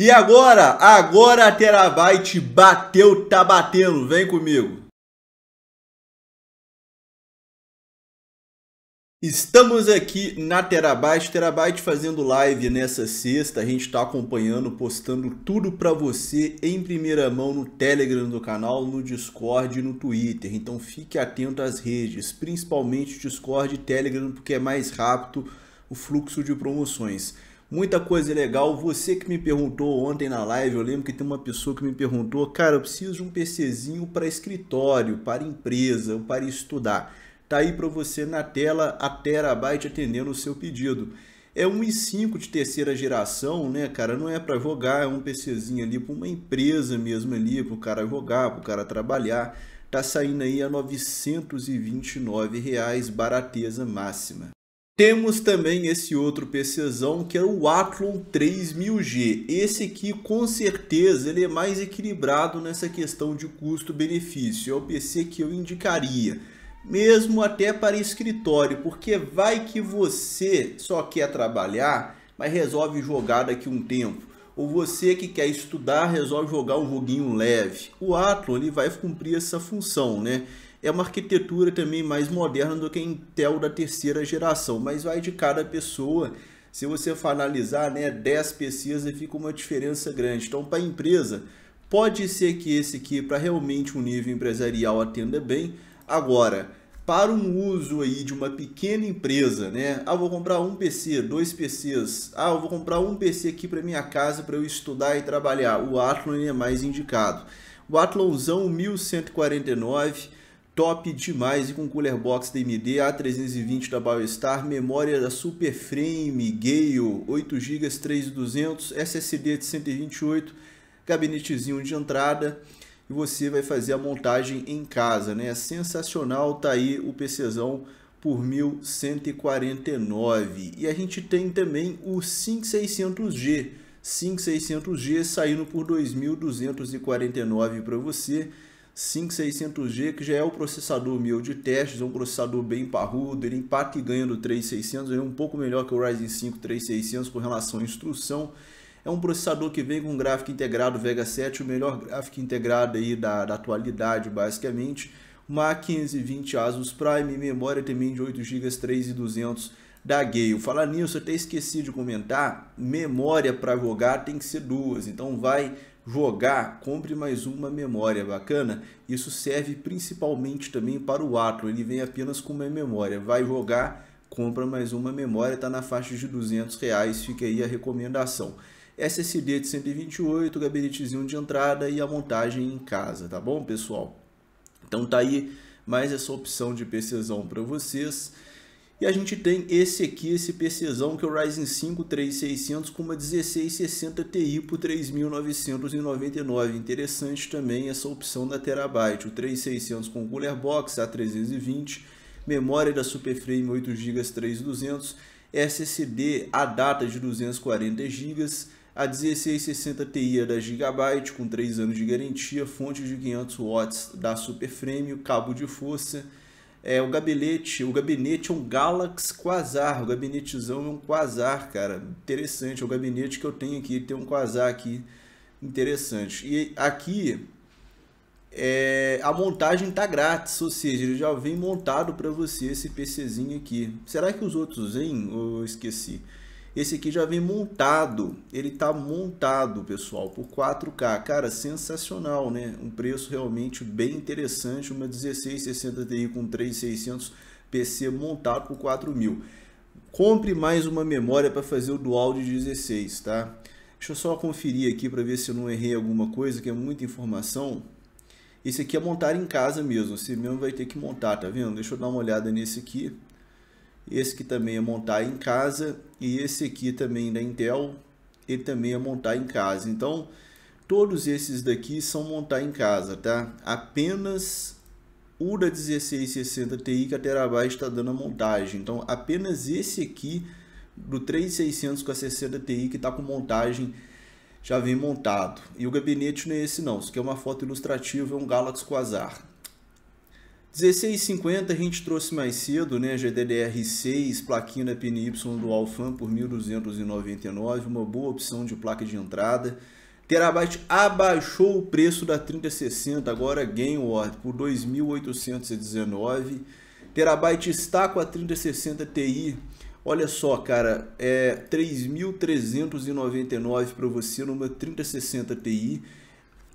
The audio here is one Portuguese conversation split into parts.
E agora? Agora a Terabyte bateu, tá batendo. Vem comigo. Estamos aqui na Terabyte, Terabyte fazendo live nessa sexta. A gente está acompanhando, postando tudo para você em primeira mão no Telegram do canal, no Discord e no Twitter. Então fique atento às redes, principalmente Discord e Telegram, porque é mais rápido o fluxo de promoções. Muita coisa legal. Você que me perguntou ontem na live, eu lembro que tem uma pessoa que me perguntou, cara, eu preciso de um PCzinho para escritório, para empresa, para estudar. Tá aí para você na tela a Terabyte atendendo o seu pedido. É um i5 de terceira geração, né, cara? Não é para jogar, é um PCzinho ali para uma empresa mesmo ali, para o cara jogar, para o cara trabalhar tá saindo aí a R$ 929, reais, barateza máxima. Temos também esse outro PCzão que é o Athlon 3000G. Esse aqui com certeza ele é mais equilibrado nessa questão de custo-benefício. É o PC que eu indicaria, mesmo até para escritório, porque vai que você só quer trabalhar, mas resolve jogar daqui um tempo. Ou você que quer estudar, resolve jogar um joguinho leve. O Athlon ele vai cumprir essa função, né? é uma arquitetura também mais moderna do que a Intel da terceira geração, mas vai de cada pessoa. Se você for analisar né, 10 PCs, fica uma diferença grande. Então, para a empresa, pode ser que esse aqui, para realmente um nível empresarial, atenda bem. Agora, para um uso aí de uma pequena empresa, né? Ah, vou comprar um PC, dois PCs. Ah, eu vou comprar um PC aqui para minha casa para eu estudar e trabalhar. O Athlon é mais indicado. O Athlonzão 1149 top demais e com cooler box DMD A320 da BioStar, memória da Superframe Gale, 8 GB 3200, SSD de 128, gabinetezinho de entrada e você vai fazer a montagem em casa, né? Sensacional, tá aí o PCzão por 1149. E a gente tem também o 5600G, 5600G saindo por 2249 para você 5600G, que já é o processador meu de testes, é um processador bem parrudo, ele empata e ganha do 3600, ele é um pouco melhor que o Ryzen 5 3600 com relação à instrução. É um processador que vem com gráfico integrado Vega 7, o melhor gráfico integrado aí da, da atualidade, basicamente. Uma 520 Asus Prime, memória também de 8 GB 3200 da Gale. Falar nisso, até esqueci de comentar, memória para vogar tem que ser duas, então vai jogar, compre mais uma memória, bacana? Isso serve principalmente também para o Atlas, ele vem apenas com uma memória, vai jogar, compra mais uma memória, está na faixa de 200 reais, fica aí a recomendação. SSD de 128, gabinetezinho de entrada e a montagem em casa, tá bom pessoal? Então tá aí mais essa opção de PCzão para vocês. E a gente tem esse aqui, esse PCzão, que é o Ryzen 5 3600 com uma 1660 Ti por 3.999. Interessante também essa opção da Terabyte, o 3600 com cooler box A320, memória da Superframe 8 GB 3200, SSD a data de 240 GB, a 1660 Ti é da Gigabyte com 3 anos de garantia, fonte de 500 watts da Superframe, cabo de força, é, o gabinete, o gabinete é um Galaxy Quasar, o gabinetezão é um Quasar, cara. Interessante, é o gabinete que eu tenho aqui, tem um Quasar aqui, interessante. E aqui é, a montagem tá grátis, ou seja, ele já vem montado para você esse PCzinho aqui. Será que os outros vêm? Eu esqueci. Esse aqui já vem montado, ele tá montado, pessoal, por 4K. Cara, sensacional, né? Um preço realmente bem interessante, uma 1660 Ti com 3600 PC montado por 4000. Compre mais uma memória para fazer o dual de 16, tá? Deixa eu só conferir aqui para ver se eu não errei alguma coisa, que é muita informação. Esse aqui é montar em casa mesmo, você mesmo vai ter que montar, tá vendo? Deixa eu dar uma olhada nesse aqui. Esse que também é montar em casa e esse aqui também da Intel, ele também é montar em casa. Então, todos esses daqui são montar em casa, tá? Apenas o da 1660 Ti que a Terabyte está dando a montagem. Então, apenas esse aqui do 3600 com a 60 Ti que está com montagem já vem montado. E o gabinete não é esse não, isso aqui é uma foto ilustrativa, é um Galaxy Quasar. 16,50 a gente trouxe mais cedo, né? GDDR6, plaquinha PNY do Alfan por 1.299, uma boa opção de placa de entrada. Terabyte abaixou o preço da 3060, agora Gainward por 2.819. Terabyte está com a 3060 Ti. Olha só, cara, é 3.399 para você numa 3060 Ti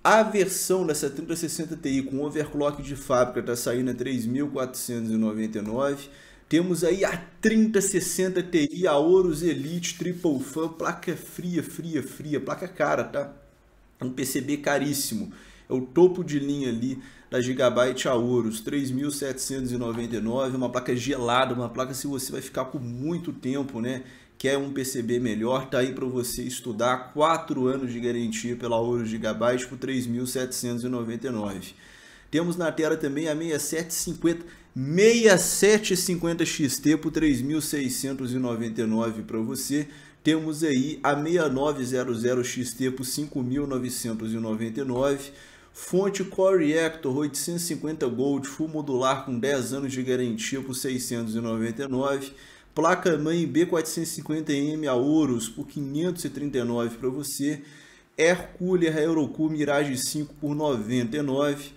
a versão da 7060 Ti com overclock de fábrica está saindo a 3.499. Temos aí a 3060 Ti, a Ouros Elite Triple Fan, placa fria, fria, fria, placa cara, tá? Um PCB caríssimo. É o topo de linha ali da Gigabyte Aorus, 3.799, uma placa gelada, uma placa se você vai ficar por muito tempo, né? quer um PCB melhor, tá aí para você estudar 4 anos de garantia pela Ouro Gigabyte por 3.799. Temos na tela também a 6750 6750 XT por 3.699 para você. Temos aí a 6900 XT por 5.999. Fonte Core Reactor 850 Gold Full Modular com 10 anos de garantia por 699 Placa-mãe B450M a Ouros por 539 para você. Herculer Eurocool Mirage 5 por 99.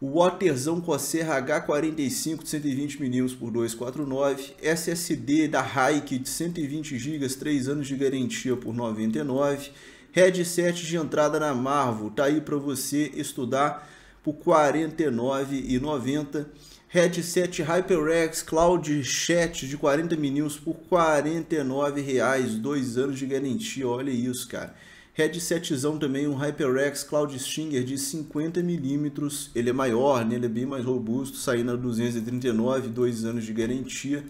Waterzão Cosserra H45 de 120mm por 249, SSD da Hike de 120GB, 3 anos de garantia por 99, headset de entrada na Marvel, tá aí para você estudar por R$ 49,90. Headset HyperX Cloud Chat de 40 minutos por R$ 49,00, dois anos de garantia, olha isso, cara. Headsetzão também, um HyperX Cloud Stinger de 50mm, ele é maior, né? ele é bem mais robusto, saindo a 239, dois anos de garantia.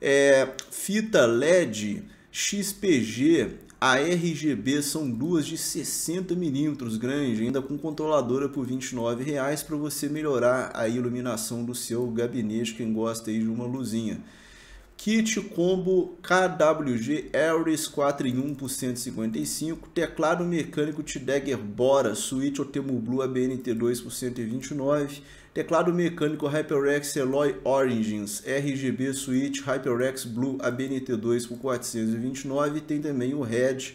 É, fita LED XPG a RGB são duas de 60mm grande, ainda com controladora por R$ 29,00 para você melhorar a iluminação do seu gabinete, quem gosta aí de uma luzinha. Kit combo KWG Ares 4 em 1 por 155, teclado mecânico T-Dagger Bora Switch Otemu Blue ABNT 2 por 129, teclado mecânico HyperX Eloy Origins RGB Switch HyperX Blue ABNT 2 por 429 e tem também o Red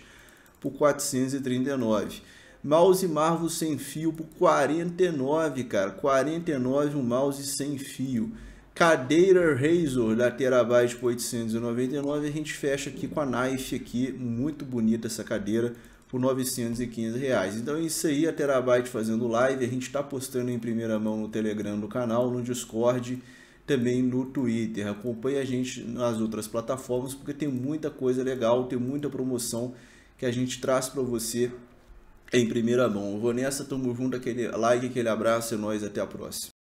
por 439. Mouse Marvel sem fio por 49, cara, 49 um mouse sem fio. Cadeira Razor da Terabyte por 899. A gente fecha aqui com a Knife aqui, muito bonita essa cadeira, por 915 reais. Então é isso aí, a Terabyte fazendo live. A gente está postando em primeira mão no Telegram do canal, no Discord, também no Twitter. Acompanhe a gente nas outras plataformas, porque tem muita coisa legal, tem muita promoção que a gente traz para você em primeira mão. Eu vou nessa, tamo junto, aquele like, aquele abraço, é nóis, até a próxima.